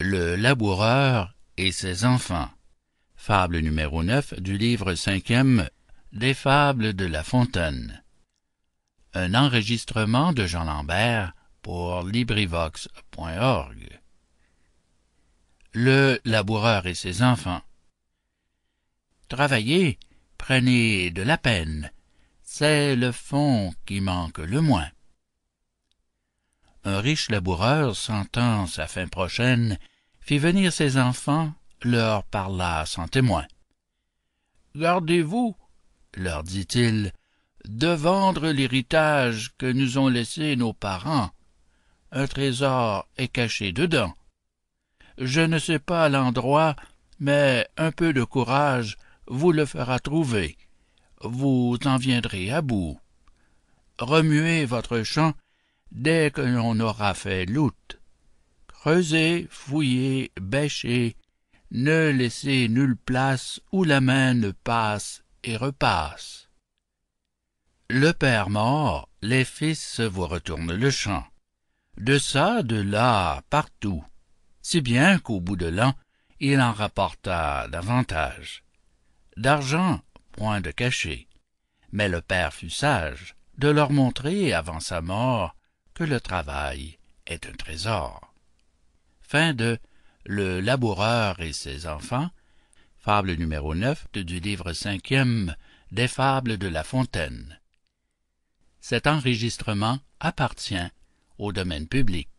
le laboureur et ses enfants fable numéro du livre 5e des fables de la fontaine Un enregistrement de Jean Lambert pour LibriVox.org le laboureur et ses enfants travaillez prenez de la peine c'est le fond qui manque le moins riche laboureur sentant sa fin prochaine fit venir ses enfants leur parla sans témoin. gardez-vous leur dit-il de vendre l'héritage que nous ont laissé nos parents un trésor est caché dedans je ne sais pas l'endroit mais un peu de courage vous le fera trouver vous en viendrez à bout remuez votre champ dès que l'on aura fait loutre. Creusez, fouillez, bêchez, ne laissez nulle place où la main ne passe et repasse. Le père mort, les fils vous retournent le champ. De ça, de là, partout. Si bien qu'au bout de l'an, il en rapporta davantage. D'argent, point de cachet. Mais le père fut sage de leur montrer avant sa mort le travail est un trésor. Fin de Le laboureur et ses enfants, fable numéro 9 du livre cinquième des fables de La Fontaine. Cet enregistrement appartient au domaine public.